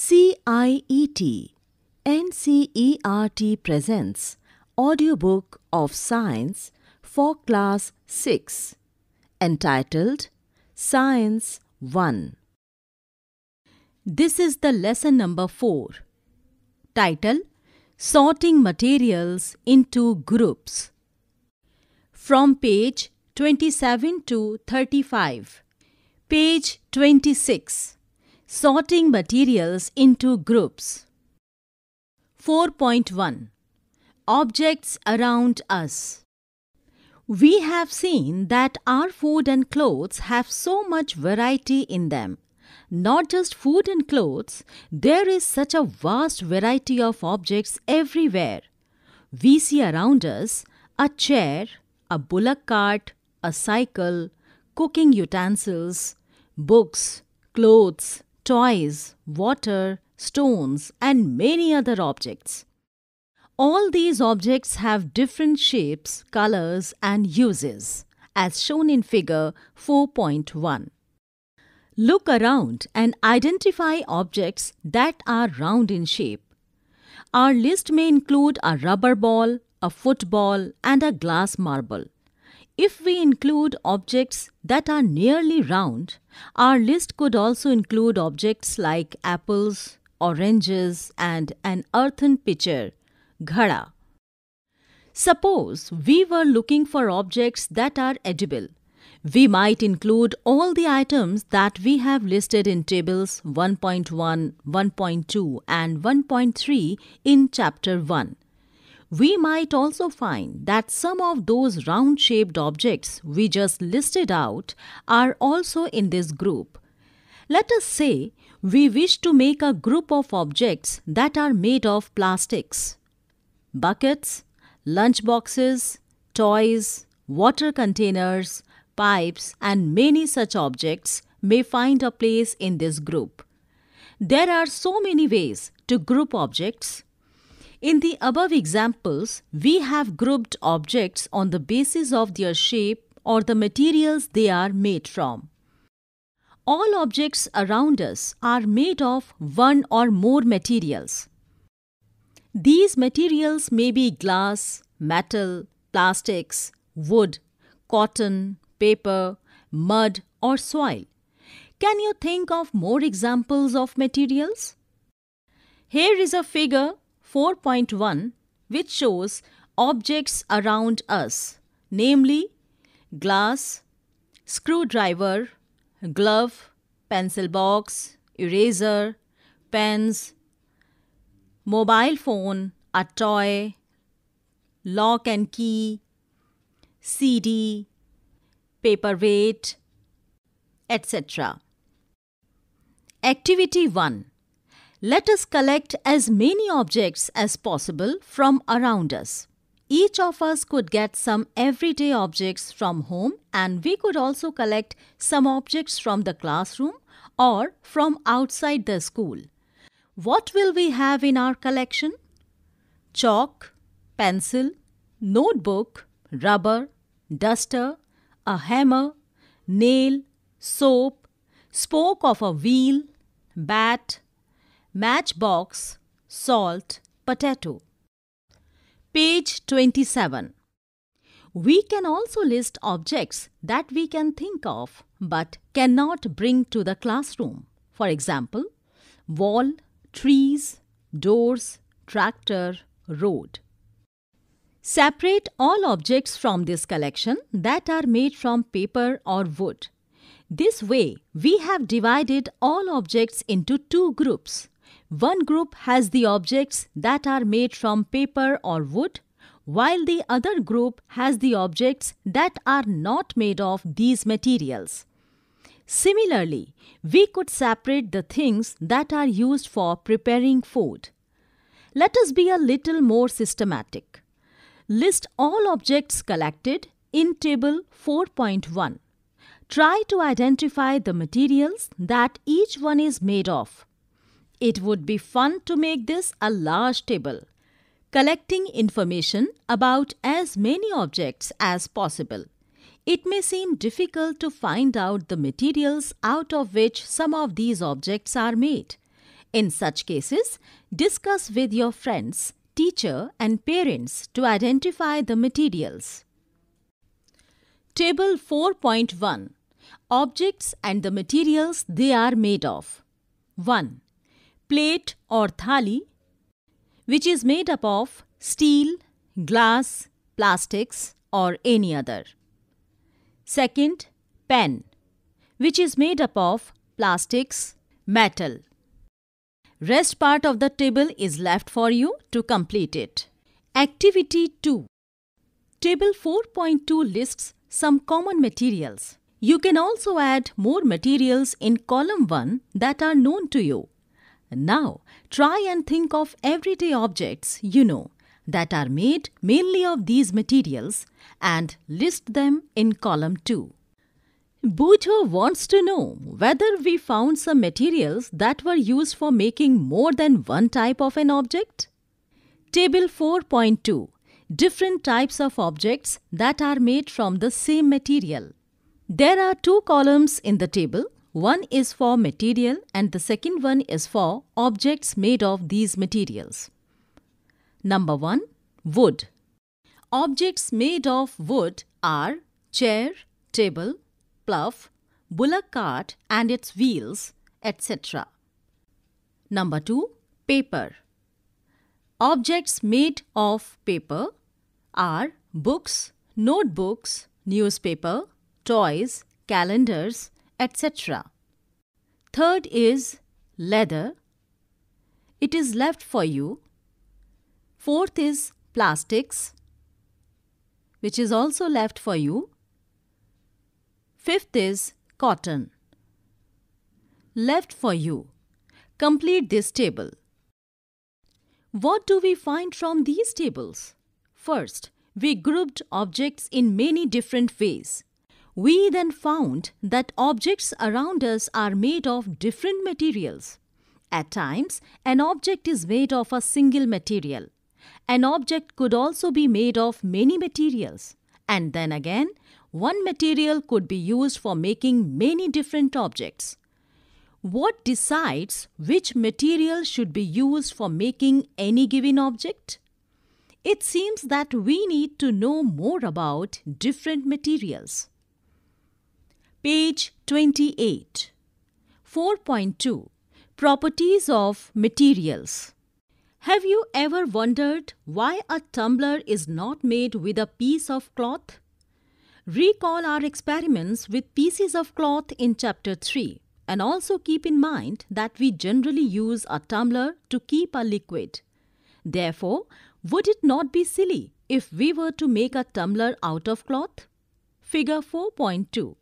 CIET NCERT presents audiobook of science for class 6 entitled Science 1 This is the lesson number 4 title Sorting materials into groups from page 27 to 35 page 26 Sorting materials into groups. 4.1 Objects around us. We have seen that our food and clothes have so much variety in them. Not just food and clothes, there is such a vast variety of objects everywhere. We see around us a chair, a bullock cart, a cycle, cooking utensils, books, clothes, toys, water, stones, and many other objects. All these objects have different shapes, colors, and uses, as shown in Figure 4.1. Look around and identify objects that are round in shape. Our list may include a rubber ball, a football, and a glass marble. If we include objects that are nearly round, our list could also include objects like apples, oranges and an earthen pitcher, ghada. Suppose we were looking for objects that are edible. We might include all the items that we have listed in tables 1.1, 1.2 and 1.3 in chapter 1 we might also find that some of those round-shaped objects we just listed out are also in this group. Let us say we wish to make a group of objects that are made of plastics. Buckets, lunch boxes, toys, water containers, pipes and many such objects may find a place in this group. There are so many ways to group objects in the above examples, we have grouped objects on the basis of their shape or the materials they are made from. All objects around us are made of one or more materials. These materials may be glass, metal, plastics, wood, cotton, paper, mud or soil. Can you think of more examples of materials? Here is a figure 4.1 which shows objects around us, namely glass, screwdriver, glove, pencil box, eraser, pens, mobile phone, a toy, lock and key, CD, paperweight, etc. Activity 1 let us collect as many objects as possible from around us. Each of us could get some everyday objects from home and we could also collect some objects from the classroom or from outside the school. What will we have in our collection? Chalk, pencil, notebook, rubber, duster, a hammer, nail, soap, spoke of a wheel, bat, matchbox, salt, potato. Page 27. We can also list objects that we can think of but cannot bring to the classroom. For example, wall, trees, doors, tractor, road. Separate all objects from this collection that are made from paper or wood. This way, we have divided all objects into two groups one group has the objects that are made from paper or wood, while the other group has the objects that are not made of these materials. Similarly, we could separate the things that are used for preparing food. Let us be a little more systematic. List all objects collected in Table 4.1. Try to identify the materials that each one is made of. It would be fun to make this a large table, collecting information about as many objects as possible. It may seem difficult to find out the materials out of which some of these objects are made. In such cases, discuss with your friends, teacher and parents to identify the materials. Table 4.1 Objects and the materials they are made of 1 plate or thali, which is made up of steel, glass, plastics or any other. Second, pen, which is made up of plastics, metal. Rest part of the table is left for you to complete it. Activity 2. Table 4.2 lists some common materials. You can also add more materials in column 1 that are known to you. Now, try and think of everyday objects you know that are made mainly of these materials and list them in column 2. Bhujo wants to know whether we found some materials that were used for making more than one type of an object. Table 4.2 Different types of objects that are made from the same material. There are two columns in the table one is for material and the second one is for objects made of these materials. Number 1. Wood. Objects made of wood are chair, table, plough, bullock cart and its wheels, etc. Number 2. Paper. Objects made of paper are books, notebooks, newspaper, toys, calendars, etc. Third is leather. It is left for you. Fourth is plastics, which is also left for you. Fifth is cotton. Left for you. Complete this table. What do we find from these tables? First, we grouped objects in many different ways. We then found that objects around us are made of different materials. At times, an object is made of a single material. An object could also be made of many materials. And then again, one material could be used for making many different objects. What decides which material should be used for making any given object? It seems that we need to know more about different materials. Page 28. 4.2 Properties of Materials Have you ever wondered why a tumbler is not made with a piece of cloth? Recall our experiments with pieces of cloth in Chapter 3 and also keep in mind that we generally use a tumbler to keep a liquid. Therefore, would it not be silly if we were to make a tumbler out of cloth? Figure 4.2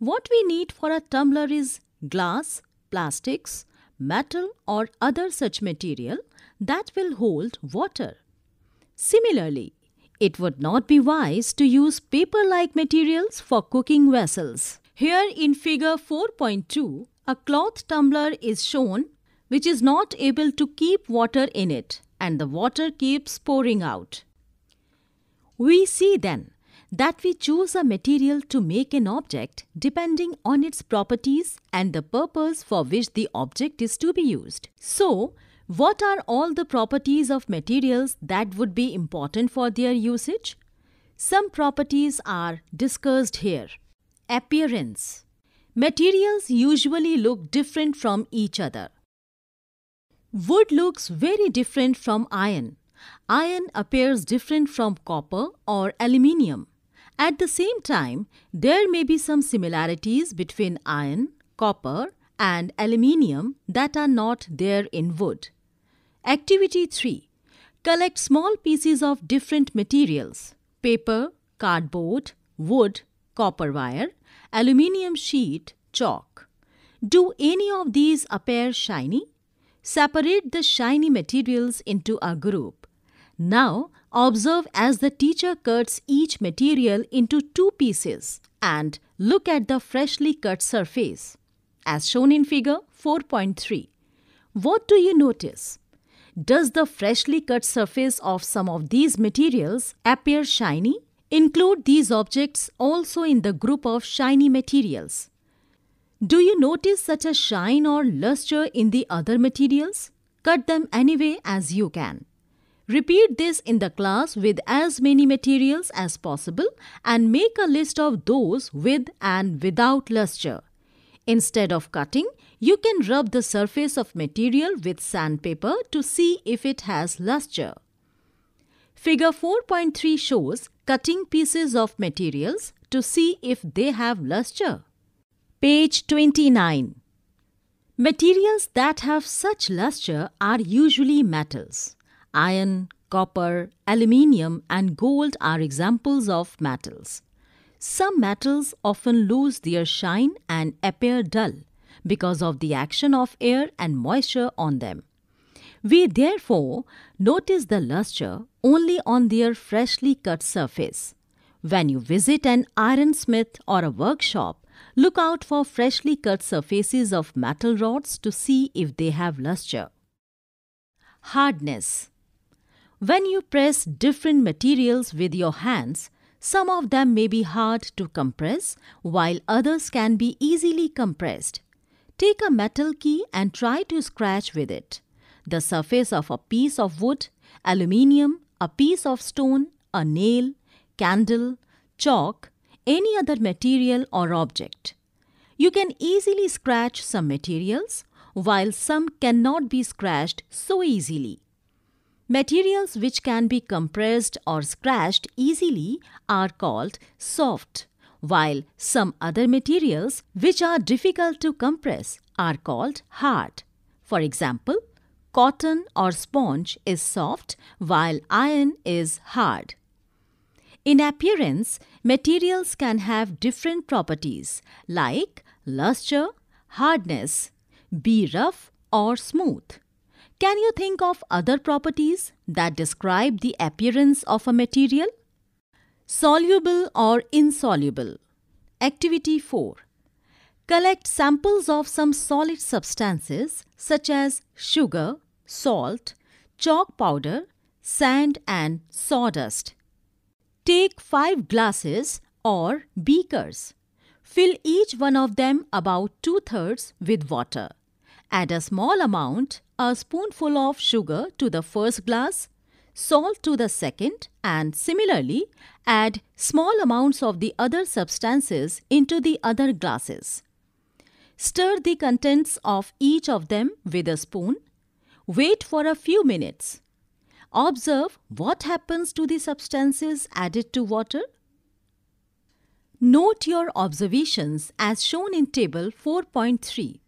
what we need for a tumbler is glass, plastics, metal or other such material that will hold water. Similarly, it would not be wise to use paper-like materials for cooking vessels. Here in figure 4.2, a cloth tumbler is shown which is not able to keep water in it and the water keeps pouring out. We see then that we choose a material to make an object depending on its properties and the purpose for which the object is to be used. So, what are all the properties of materials that would be important for their usage? Some properties are discussed here. Appearance. Materials usually look different from each other. Wood looks very different from iron. Iron appears different from copper or aluminium. At the same time, there may be some similarities between iron, copper, and aluminium that are not there in wood. Activity 3. Collect small pieces of different materials paper, cardboard, wood, copper wire, aluminium sheet, chalk. Do any of these appear shiny? Separate the shiny materials into a group. Now, Observe as the teacher cuts each material into two pieces and look at the freshly cut surface. As shown in figure 4.3, what do you notice? Does the freshly cut surface of some of these materials appear shiny? Include these objects also in the group of shiny materials. Do you notice such a shine or luster in the other materials? Cut them anyway as you can. Repeat this in the class with as many materials as possible and make a list of those with and without luster. Instead of cutting, you can rub the surface of material with sandpaper to see if it has luster. Figure 4.3 shows cutting pieces of materials to see if they have luster. Page 29 Materials that have such luster are usually metals. Iron, copper, aluminium and gold are examples of metals. Some metals often lose their shine and appear dull because of the action of air and moisture on them. We therefore notice the luster only on their freshly cut surface. When you visit an ironsmith or a workshop, look out for freshly cut surfaces of metal rods to see if they have luster. Hardness when you press different materials with your hands, some of them may be hard to compress while others can be easily compressed. Take a metal key and try to scratch with it. The surface of a piece of wood, aluminium, a piece of stone, a nail, candle, chalk, any other material or object. You can easily scratch some materials while some cannot be scratched so easily. Materials which can be compressed or scratched easily are called soft, while some other materials which are difficult to compress are called hard. For example, cotton or sponge is soft while iron is hard. In appearance, materials can have different properties like luster, hardness, be rough or smooth. Can you think of other properties that describe the appearance of a material? Soluble or insoluble. Activity 4. Collect samples of some solid substances such as sugar, salt, chalk powder, sand and sawdust. Take 5 glasses or beakers. Fill each one of them about two-thirds with water. Add a small amount, a spoonful of sugar to the first glass, salt to the second and similarly add small amounts of the other substances into the other glasses. Stir the contents of each of them with a spoon. Wait for a few minutes. Observe what happens to the substances added to water. Note your observations as shown in table 4.3.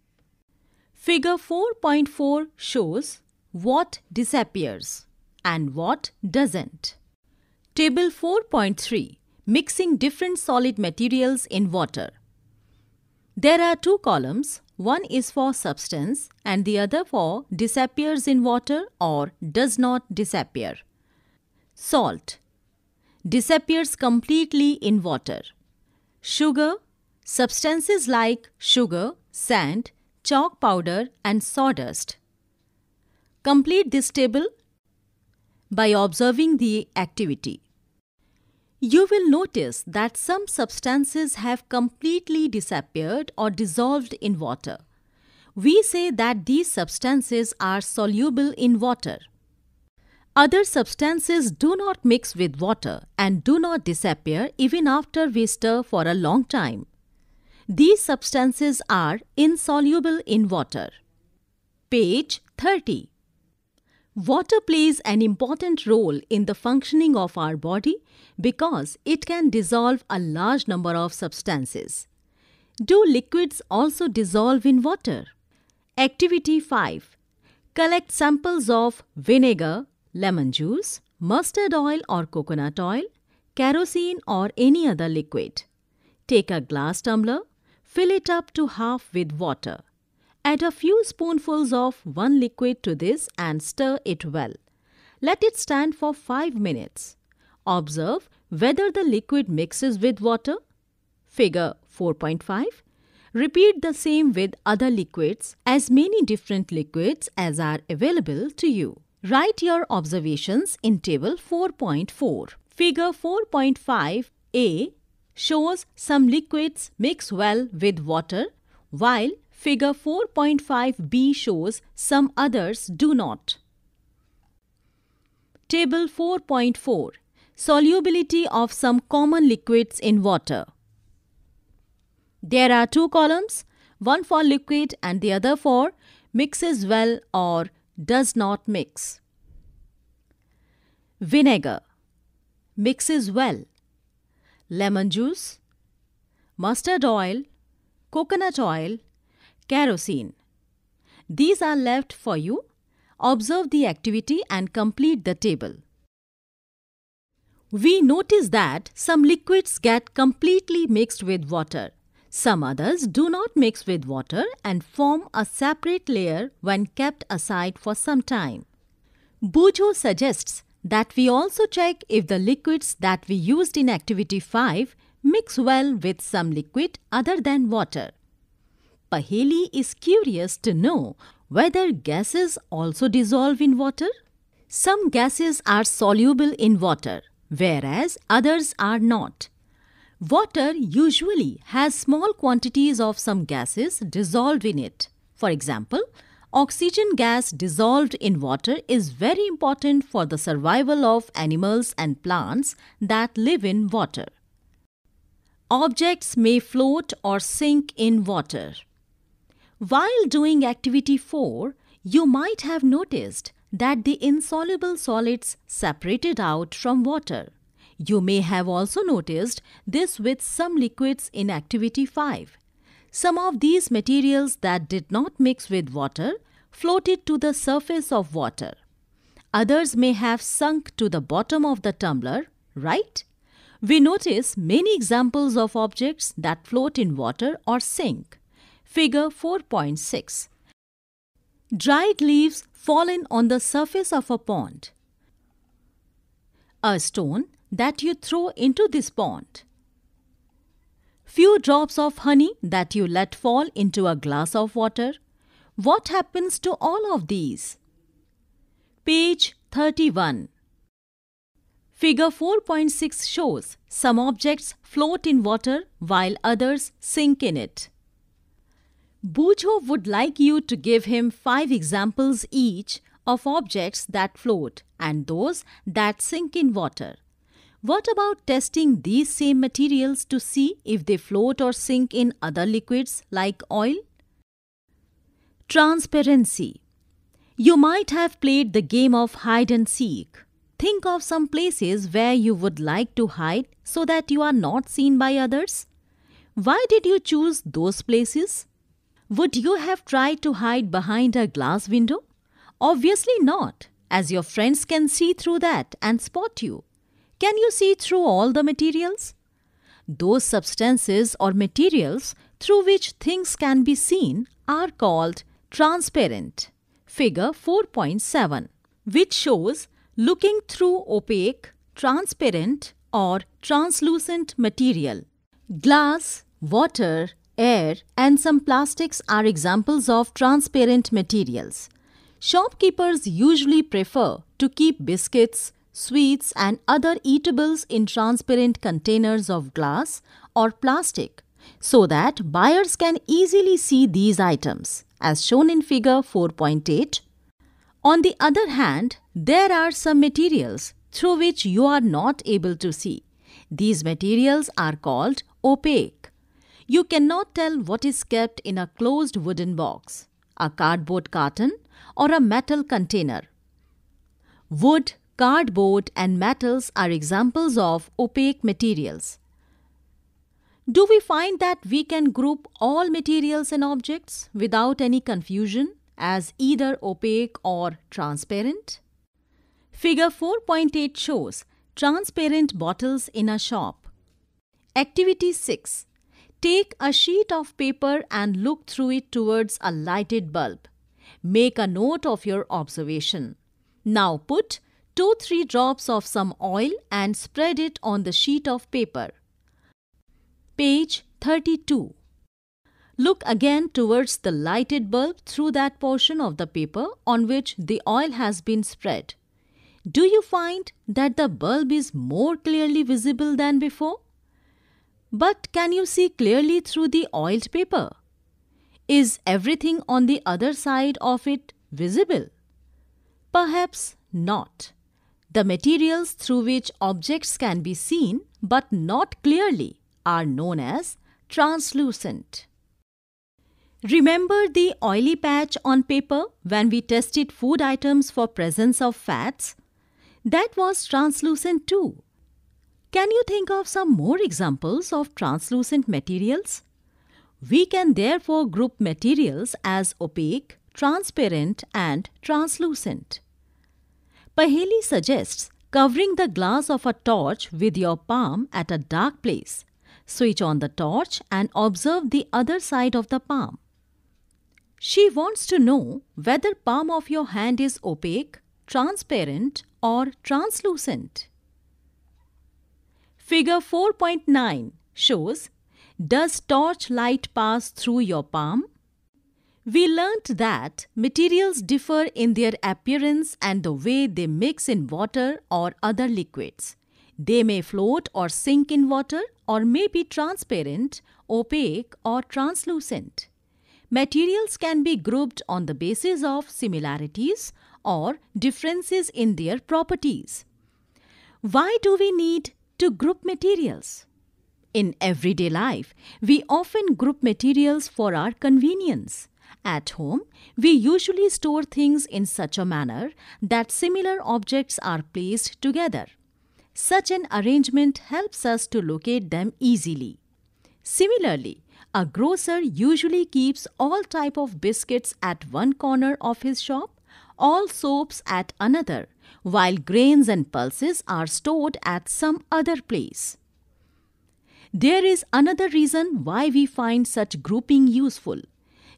Figure 4.4 shows what disappears and what doesn't. Table 4.3 Mixing different solid materials in water. There are two columns. One is for substance and the other for disappears in water or does not disappear. Salt disappears completely in water. Sugar substances like sugar, sand chalk powder and sawdust. Complete this table by observing the activity. You will notice that some substances have completely disappeared or dissolved in water. We say that these substances are soluble in water. Other substances do not mix with water and do not disappear even after we stir for a long time. These substances are insoluble in water. Page 30. Water plays an important role in the functioning of our body because it can dissolve a large number of substances. Do liquids also dissolve in water? Activity 5. Collect samples of vinegar, lemon juice, mustard oil or coconut oil, kerosene or any other liquid. Take a glass tumbler Fill it up to half with water. Add a few spoonfuls of one liquid to this and stir it well. Let it stand for 5 minutes. Observe whether the liquid mixes with water. Figure 4.5. Repeat the same with other liquids, as many different liquids as are available to you. Write your observations in table 4.4. Figure 4.5a shows some liquids mix well with water, while figure 4.5b shows some others do not. Table 4.4 Solubility of some common liquids in water. There are two columns, one for liquid and the other for mixes well or does not mix. Vinegar mixes well lemon juice, mustard oil, coconut oil, kerosene. These are left for you. Observe the activity and complete the table. We notice that some liquids get completely mixed with water. Some others do not mix with water and form a separate layer when kept aside for some time. Bujo suggests that we also check if the liquids that we used in activity 5 mix well with some liquid other than water. Paheli is curious to know whether gases also dissolve in water. Some gases are soluble in water, whereas others are not. Water usually has small quantities of some gases dissolved in it. For example, Oxygen gas dissolved in water is very important for the survival of animals and plants that live in water. Objects may float or sink in water. While doing activity 4, you might have noticed that the insoluble solids separated out from water. You may have also noticed this with some liquids in activity 5. Some of these materials that did not mix with water floated to the surface of water. Others may have sunk to the bottom of the tumbler, right? We notice many examples of objects that float in water or sink. Figure 4.6 Dried leaves fallen on the surface of a pond. A stone that you throw into this pond few drops of honey that you let fall into a glass of water? What happens to all of these? Page 31 Figure 4.6 shows some objects float in water while others sink in it. Bujo would like you to give him five examples each of objects that float and those that sink in water. What about testing these same materials to see if they float or sink in other liquids like oil? Transparency. You might have played the game of hide and seek. Think of some places where you would like to hide so that you are not seen by others. Why did you choose those places? Would you have tried to hide behind a glass window? Obviously not, as your friends can see through that and spot you. Can you see through all the materials? Those substances or materials through which things can be seen are called transparent. Figure 4.7 which shows looking through opaque, transparent or translucent material. Glass, water, air and some plastics are examples of transparent materials. Shopkeepers usually prefer to keep biscuits, sweets and other eatables in transparent containers of glass or plastic so that buyers can easily see these items as shown in figure 4.8. On the other hand, there are some materials through which you are not able to see. These materials are called opaque. You cannot tell what is kept in a closed wooden box, a cardboard carton or a metal container. Wood, Cardboard and metals are examples of opaque materials. Do we find that we can group all materials and objects without any confusion as either opaque or transparent? Figure 4.8 shows transparent bottles in a shop. Activity 6. Take a sheet of paper and look through it towards a lighted bulb. Make a note of your observation. Now put 2-3 drops of some oil and spread it on the sheet of paper. Page 32. Look again towards the lighted bulb through that portion of the paper on which the oil has been spread. Do you find that the bulb is more clearly visible than before? But can you see clearly through the oiled paper? Is everything on the other side of it visible? Perhaps not. The materials through which objects can be seen but not clearly are known as translucent. Remember the oily patch on paper when we tested food items for presence of fats? That was translucent too. Can you think of some more examples of translucent materials? We can therefore group materials as opaque, transparent and translucent. Paheli suggests covering the glass of a torch with your palm at a dark place. Switch on the torch and observe the other side of the palm. She wants to know whether palm of your hand is opaque, transparent or translucent. Figure 4.9 shows does torch light pass through your palm? We learnt that materials differ in their appearance and the way they mix in water or other liquids. They may float or sink in water or may be transparent, opaque or translucent. Materials can be grouped on the basis of similarities or differences in their properties. Why do we need to group materials? In everyday life, we often group materials for our convenience. At home, we usually store things in such a manner that similar objects are placed together. Such an arrangement helps us to locate them easily. Similarly, a grocer usually keeps all type of biscuits at one corner of his shop, all soaps at another, while grains and pulses are stored at some other place. There is another reason why we find such grouping useful.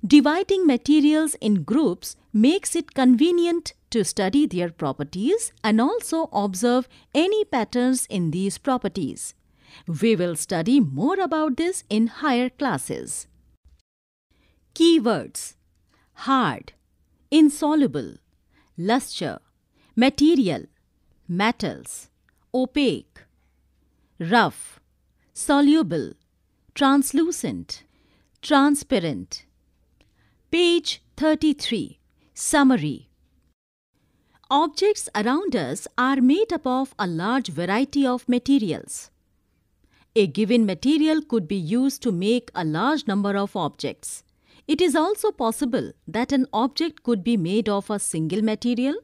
Dividing materials in groups makes it convenient to study their properties and also observe any patterns in these properties. We will study more about this in higher classes. Keywords Hard, insoluble, luster, material, metals, opaque, rough, soluble, translucent, transparent, Page 33 Summary Objects around us are made up of a large variety of materials. A given material could be used to make a large number of objects. It is also possible that an object could be made of a single material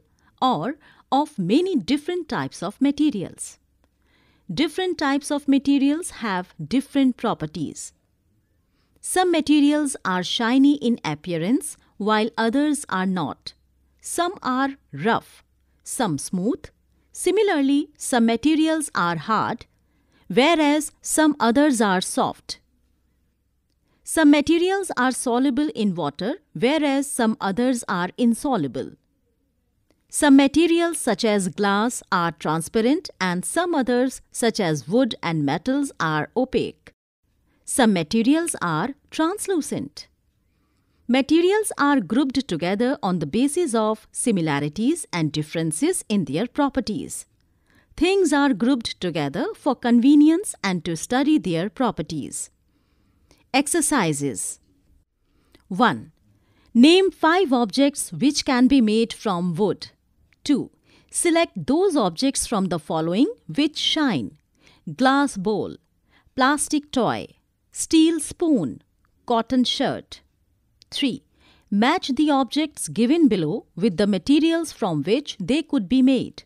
or of many different types of materials. Different types of materials have different properties. Some materials are shiny in appearance while others are not. Some are rough, some smooth. Similarly, some materials are hard, whereas some others are soft. Some materials are soluble in water, whereas some others are insoluble. Some materials such as glass are transparent and some others such as wood and metals are opaque. Some materials are translucent. Materials are grouped together on the basis of similarities and differences in their properties. Things are grouped together for convenience and to study their properties. Exercises 1. Name 5 objects which can be made from wood. 2. Select those objects from the following which shine. Glass bowl, plastic toy, steel spoon, cotton shirt. 3. Match the objects given below with the materials from which they could be made.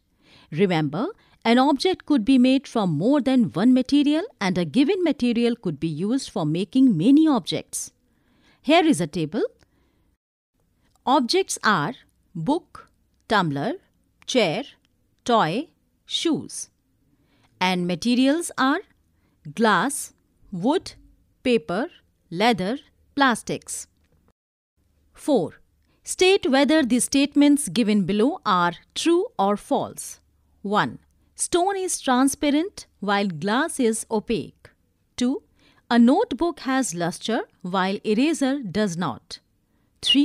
Remember, an object could be made from more than one material and a given material could be used for making many objects. Here is a table. Objects are book, tumbler, chair, toy, shoes. And materials are glass, wood, paper, leather, plastics. 4. State whether the statements given below are true or false. 1. Stone is transparent while glass is opaque. 2. A notebook has luster while eraser does not. 3.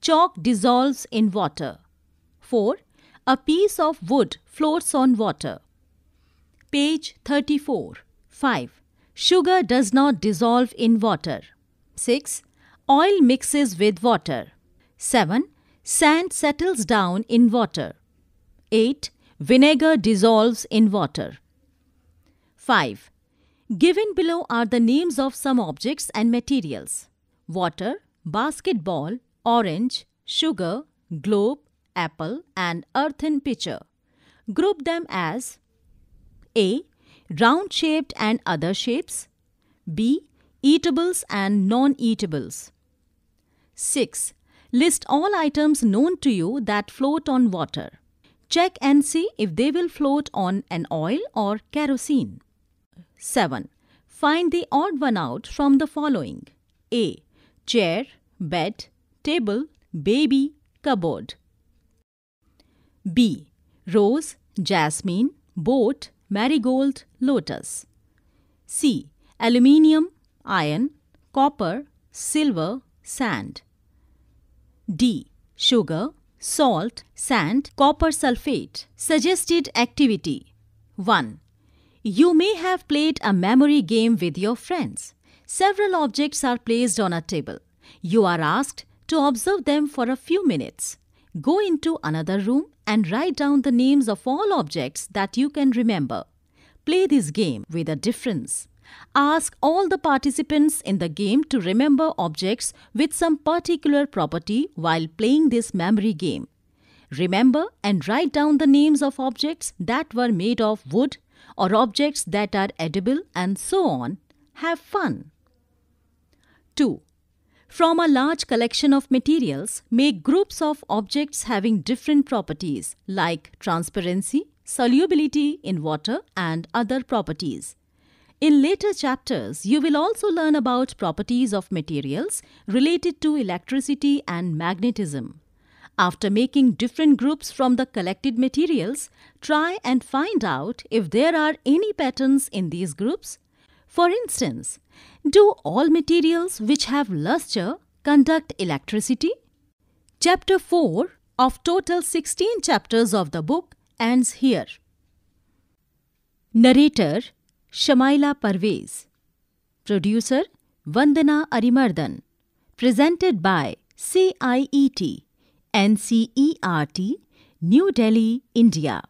Chalk dissolves in water. 4. A piece of wood floats on water. Page 34. 5. Sugar does not dissolve in water. 6. Oil mixes with water. 7. Sand settles down in water. 8. Vinegar dissolves in water. 5. Given below are the names of some objects and materials. Water, basketball, orange, sugar, globe, apple and earthen pitcher. Group them as A round-shaped and other shapes. B. Eatables and non-eatables. 6. List all items known to you that float on water. Check and see if they will float on an oil or kerosene. 7. Find the odd one out from the following. A. Chair, bed, table, baby, cupboard. B. Rose, jasmine, boat, marigold, lotus. C. Aluminium, iron, copper, silver, sand. D. Sugar, salt, sand, copper sulfate. Suggested activity 1. You may have played a memory game with your friends. Several objects are placed on a table. You are asked to observe them for a few minutes. Go into another room and write down the names of all objects that you can remember. Play this game with a difference. Ask all the participants in the game to remember objects with some particular property while playing this memory game. Remember and write down the names of objects that were made of wood or objects that are edible and so on. Have fun. 2. From a large collection of materials, make groups of objects having different properties like transparency, solubility in water and other properties. In later chapters, you will also learn about properties of materials related to electricity and magnetism. After making different groups from the collected materials, try and find out if there are any patterns in these groups. For instance, do all materials which have luster conduct electricity? Chapter 4 of total 16 chapters of the book ends here. Narrator Shamaila Parvez Producer Vandana Arimardhan Presented by CIET NCERT New Delhi, India